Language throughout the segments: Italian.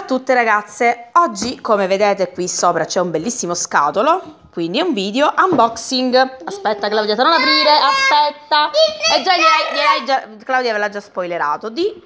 Ciao a tutte ragazze, oggi come vedete qui sopra c'è un bellissimo scatolo, quindi è un video unboxing. Aspetta Claudia, te non aprire, aspetta. E eh, già gliel'hai già, Claudia ve l'ha già spoilerato, di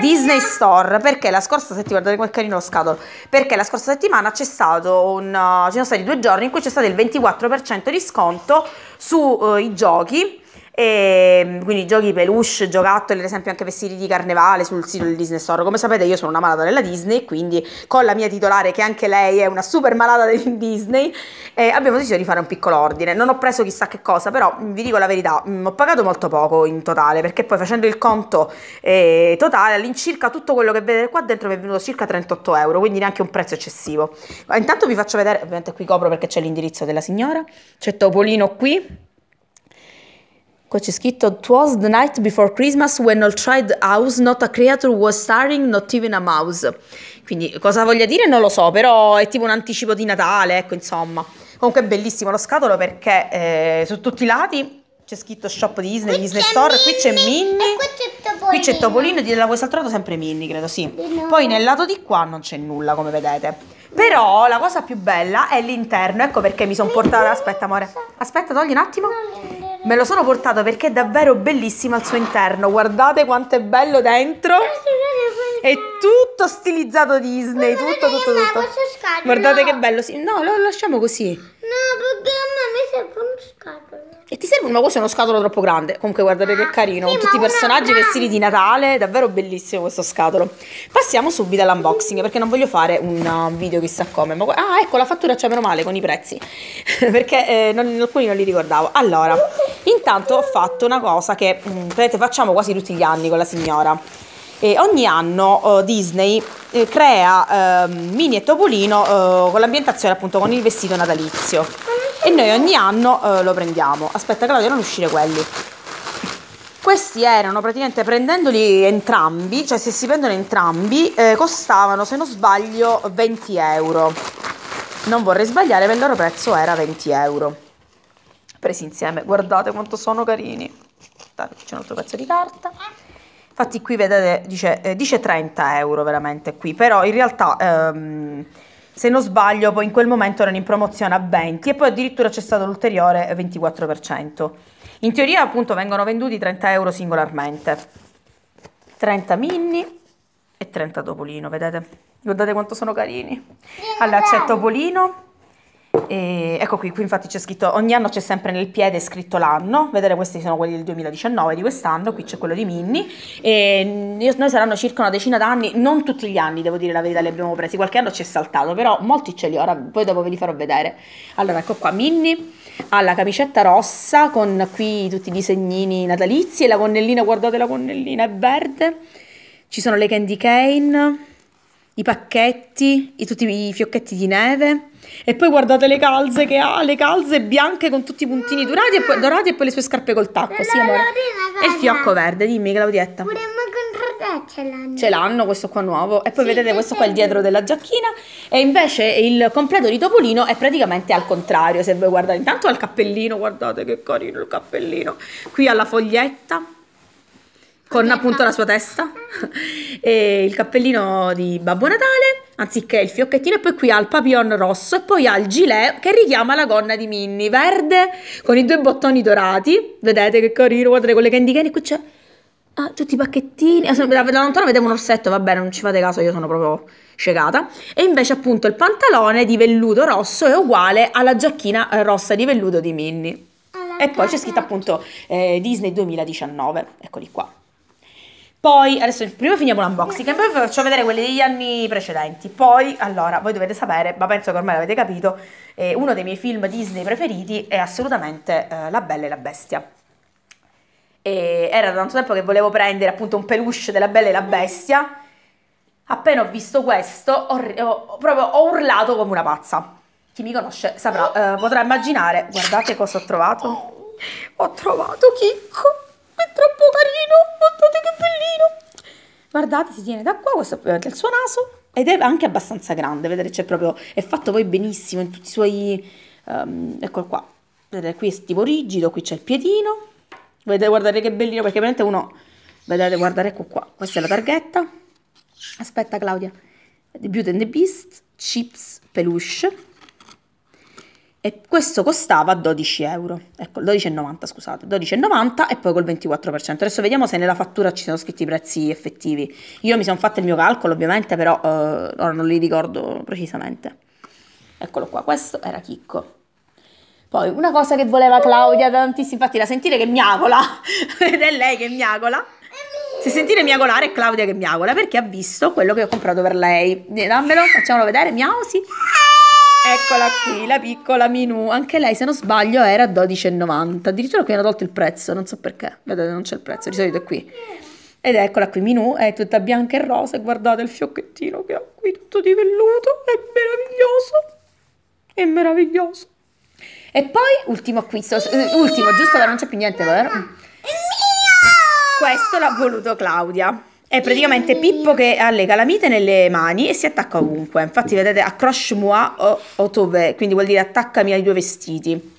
Disney Store, perché la scorsa settimana, guardate che carino lo scatolo, perché la scorsa settimana c'è stato un, uh, ci sono stati due giorni in cui c'è stato il 24% di sconto sui uh, giochi e, ehm, quindi giochi peluche, giocattoli, ad esempio anche vestiti di carnevale sul sito del Disney Store. Come sapete io sono una malata della Disney, quindi con la mia titolare che anche lei è una super malata di Disney, eh, abbiamo deciso di fare un piccolo ordine. Non ho preso chissà che cosa, però mm, vi dico la verità, mh, mm, ho pagato molto poco in totale, perché poi facendo il conto eh, totale all'incirca tutto quello che vedete qua dentro mi è venuto circa 38 euro, quindi neanche un prezzo eccessivo. Intanto vi faccio vedere, ovviamente qui copro perché c'è l'indirizzo della signora, c'è Topolino qui Qua c'è scritto Twas the night before Christmas when all tried house, not a creature was starring, not even a mouse. Quindi cosa voglia dire non lo so, però è tipo un anticipo di Natale, ecco insomma. Comunque è bellissimo lo scatolo perché eh, su tutti i lati c'è scritto shop di Disney, qui Disney Store, Minnie, qui c'è Minnie, qui c'è Topolino, e la vuoi saltato sempre Minnie credo, sì. Poi nel lato di qua non c'è nulla come vedete. Però la cosa più bella è l'interno, ecco perché mi sono portata... Aspetta amore, aspetta togli un attimo. Me lo sono portato perché è davvero bellissimo al suo interno. Guardate quanto è bello dentro. È tutto stilizzato Disney, tutto, tutto, tutto. Guardate che bello. No, lo lasciamo così. No, perché a me mi serve uno scatto. E ti servono, ma questo è uno scatolo troppo grande. Comunque guardate che ah, carino, con tutti i personaggi vestiti di Natale, davvero bellissimo questo scatolo. Passiamo subito all'unboxing, perché non voglio fare un uh, video chissà come. Ma... Ah, ecco, la fattura c'è meno male con i prezzi, perché eh, non, alcuni non li ricordavo. Allora, intanto ho fatto una cosa che, mh, mm, vedete, facciamo quasi tutti gli anni con la signora. E ogni anno oh, Disney eh, crea eh, Mini e Topolino eh, con l'ambientazione appunto con il vestito natalizio e noi ogni anno eh, lo prendiamo. Aspetta Claudia, non uscire quelli. Questi erano praticamente prendendoli entrambi, cioè se si prendono entrambi, eh, costavano se non sbaglio 20 euro. Non vorrei sbagliare, ma il loro prezzo era 20 euro. Presi insieme, guardate quanto sono carini. Dai, C'è un altro pezzo di carta. Infatti qui vedete dice, eh, dice 30 euro veramente qui, però in realtà ehm, se non sbaglio, poi in quel momento erano in promozione a 20 e poi addirittura c'è stato l'ulteriore 24%. In teoria appunto vengono venduti 30 euro singolarmente, 30 mini e 30 topolino, vedete? Guardate quanto sono carini. Allora c'è topolino, e ecco qui, qui infatti c'è scritto, ogni anno c'è sempre nel piede scritto l'anno, vedete questi sono quelli del 2019, di quest'anno, qui c'è quello di Minni, e noi saranno circa una decina d'anni, non tutti gli anni devo dire la verità li abbiamo presi, qualche anno ci è saltato, però molti ce li ho, poi dopo ve li farò vedere. Allora ecco qua, Minni ha la camicetta rossa con qui tutti i disegnini natalizi e la gonnellina, guardate la gonnellina, è verde, ci sono le candy cane i pacchetti, i, tutti i fiocchetti di neve. E poi guardate le calze che ha, le calze bianche con tutti i puntini dorati e poi, dorati e poi le sue scarpe col tacco. Sì, amore. E il fiocco verde, dimmi Claudietta. Pure ce l'hanno. Ce l'hanno questo qua nuovo. E poi sì, vedete questo qua il dietro della giacchina. E invece il completo di Topolino è praticamente al contrario. Se voi guardate, intanto al cappellino, guardate che carino il cappellino. Qui ha la foglietta con appunto la sua testa e il cappellino di Babbo Natale anziché il fiocchettino e poi qui ha il papillon rosso e poi ha il gilet che richiama la gonna di Minnie verde con i due bottoni dorati vedete che carino guardate con le candy cane qui c'è ah, tutti i pacchettini da, da lontano vedevo un orsetto va bene, non ci fate caso io sono proprio scegata e invece appunto il pantalone di velluto rosso è uguale alla giacchina rossa di velluto di Minnie e poi c'è scritto appunto eh, Disney 2019 eccoli qua poi, adesso prima finiamo l'unboxing e poi vi faccio vedere quelli degli anni precedenti. Poi, allora, voi dovete sapere, ma penso che ormai l'avete capito, eh, uno dei miei film Disney preferiti è assolutamente eh, La Bella e la Bestia. E era da tanto tempo che volevo prendere appunto un peluche della Bella e la Bestia. Appena ho visto questo, ho, ho, proprio, ho urlato come una pazza. Chi mi conosce saprà, eh, potrà immaginare. Guardate cosa ho trovato. Ho trovato Chicco. È troppo carino piccolino. Guardate, si tiene da qua, questo è il suo naso ed è anche abbastanza grande, vedete c'è cioè proprio, è fatto poi benissimo in tutti i suoi, um, eccolo qua, vedete qui è tipo rigido, qui c'è il piedino, vedete guardate che bellino perché veramente uno, vedete guardate ecco qua, questa è la targhetta, aspetta Claudia, The Beauty and the Beast, Chips, Peluche, e questo costava 12 euro, ecco 12,90 scusate, 12,90 e poi col 24%. Adesso vediamo se nella fattura ci sono scritti i prezzi effettivi. Io mi sono fatto il mio calcolo ovviamente, però eh, ora non li ricordo precisamente. Eccolo qua, questo era Chicco. Poi una cosa che voleva Claudia tantissimo, infatti la sentire che miagola, ed è lei che miagola. Se sentire miagolare è Claudia che miagola perché ha visto quello che ho comprato per lei. Dammelo, facciamolo vedere, miao sì. Eccola qui, la piccola Minù. Anche lei, se non sbaglio, era 12,90. Addirittura qui hanno tolto il prezzo, non so perché. Vedete, non c'è il prezzo, di solito è qui. Ed eccola qui, Minù, è tutta bianca e rosa. Guardate il fiocchettino che ha qui, tutto di velluto. È meraviglioso. È meraviglioso. E poi, ultimo acquisto. Eh, ultimo, giusto? Non c'è più niente, vero? Questo l'ha voluto Claudia. È praticamente Pippo che ha le calamite nelle mani e si attacca ovunque. Infatti, vedete, accroche moi o, o dove, quindi vuol dire attaccami ai due vestiti.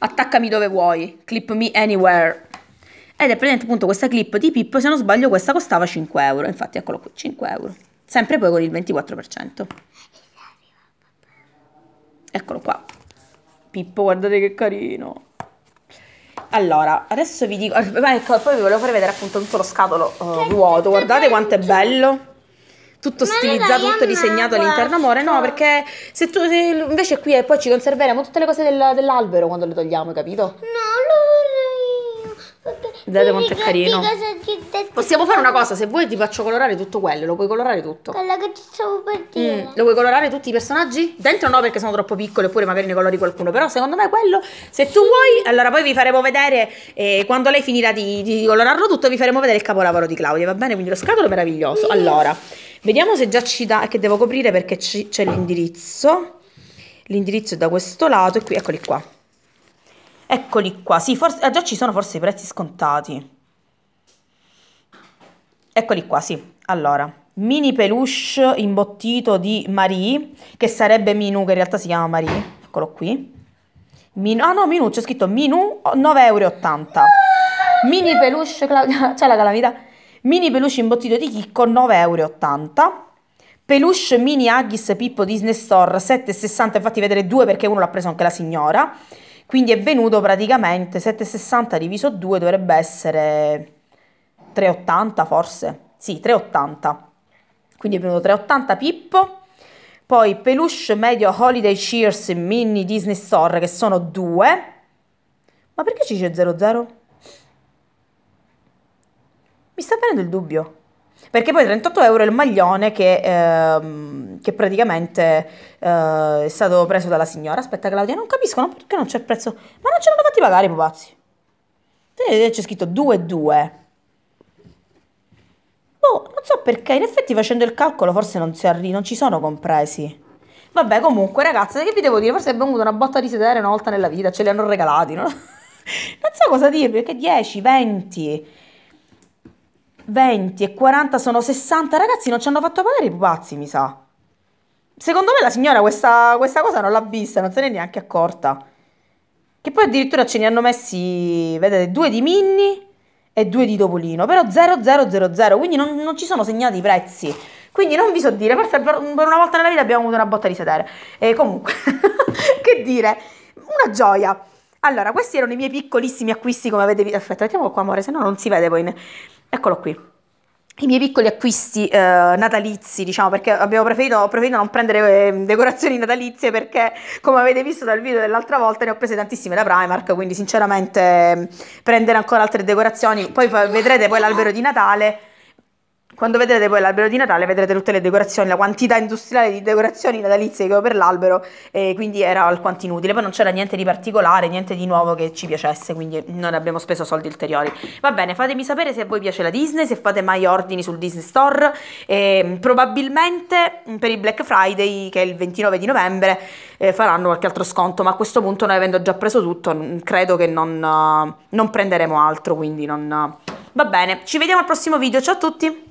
Attaccami dove vuoi, clip me anywhere. Ed è praticamente appunto questa clip di Pippo, se non sbaglio questa costava 5 euro, infatti eccolo qui, 5 euro. Sempre poi con il 24%. Eccolo qua. Pippo, guardate che carino. Allora, adesso vi dico, ecco, poi vi volevo far vedere appunto tutto lo scatolo uh, vuoto, guardate quanto è bello tutto Ma stilizzato, tutto disegnato all'interno, amore. No, perché se tu se invece qui e eh, poi ci conserveremo tutte le cose del, dell'albero quando le togliamo, capito? No, Vedete quanto è carino. Possiamo fare una cosa, se vuoi ti faccio colorare tutto quello, lo puoi colorare tutto. Quello che ci stavo per mm, dire. Mm, lo puoi colorare tutti i personaggi? Dentro no perché sono troppo piccoli oppure magari ne colori qualcuno, però secondo me quello, se tu vuoi, allora poi vi faremo vedere, eh, quando lei finirà di, di, colorarlo tutto, vi faremo vedere il capolavoro di Claudia, va bene? Quindi lo scatolo meraviglioso. Sì. Allora, vediamo se già ci dà, che devo coprire perché c'è l'indirizzo. L'indirizzo è da questo lato e qui, eccoli qua. Eccoli qua, sì, forse, ah, già ci sono forse i prezzi scontati. Eccoli qua, sì. Allora, mini peluche imbottito di Marie, che sarebbe Minu, che in realtà si chiama Marie. Eccolo qui. Minu, ah no, Minu, c'è scritto Minu 9,80 euro. Mini peluche, Claudia, c'è la calamità. Mini peluche imbottito di Chicco 9,80 euro. Peluche mini Aghis Pippo Disney Store 7,60, infatti vedere due perché uno l'ha preso anche la signora. Quindi è venuto praticamente 760 diviso 2 dovrebbe essere 380 forse. Sì, 380. Quindi è venuto 380 Pippo. Poi peluche medio Holiday Cheers Mini Disney Store che sono 2. Ma perché ci c'è 00? Mi sta venendo il dubbio. Perché poi 38 euro è il maglione che, ehm, che praticamente eh, è stato preso dalla signora. Aspetta Claudia, non capisco no, perché non c'è il prezzo. Ma non ce l'hanno fatti pagare i pupazzi. C'è scritto 2,2. Boh, non so perché. In effetti facendo il calcolo forse non, arri- non ci sono compresi. Vabbè, comunque, ragazze, che vi devo dire? Forse abbiamo avuto una botta di sedere una volta nella vita, ce li hanno regalati, no? non so cosa dirvi, perché 10, 20 20 e 40 sono 60, ragazzi non ci hanno fatto pagare i pupazzi mi sa. Secondo me la signora questa, questa cosa non l'ha vista, non se n'è neanche accorta. Che poi addirittura ce ne hanno messi, vedete, due di Minnie e due di Topolino, però 0000, quindi non, non, ci sono segnati i prezzi. Quindi non vi so dire, forse per una volta nella vita abbiamo avuto una botta di sedere. E comunque, che dire, una gioia. Allora, questi erano i miei piccolissimi acquisti, come avete visto. Aspetta, mettiamo qua, amore, se no non si vede poi. Eccolo qui. I miei piccoli acquisti eh, natalizi, diciamo, perché abbiamo preferito, preferito non prendere eh, decorazioni natalizie perché, come avete visto dal video dell'altra volta, ne ho prese tantissime da Primark, quindi sinceramente ehm, prendere ancora altre decorazioni, poi vedrete poi l'albero di Natale, quando vedrete poi l'albero di Natale vedrete tutte le decorazioni, la quantità industriale di decorazioni natalizie che ho per l'albero e quindi era alquanto inutile. Poi non c'era niente di particolare, niente di nuovo che ci piacesse, quindi non abbiamo speso soldi ulteriori. Va bene, fatemi sapere se a voi piace la Disney, se fate mai ordini sul Disney Store e ehm, probabilmente per il Black Friday che è il 29 di novembre eh, faranno qualche altro sconto, ma a questo punto noi avendo già preso tutto credo che non, uh, non prenderemo altro, quindi non... Uh. Va bene, ci vediamo al prossimo video, ciao a tutti!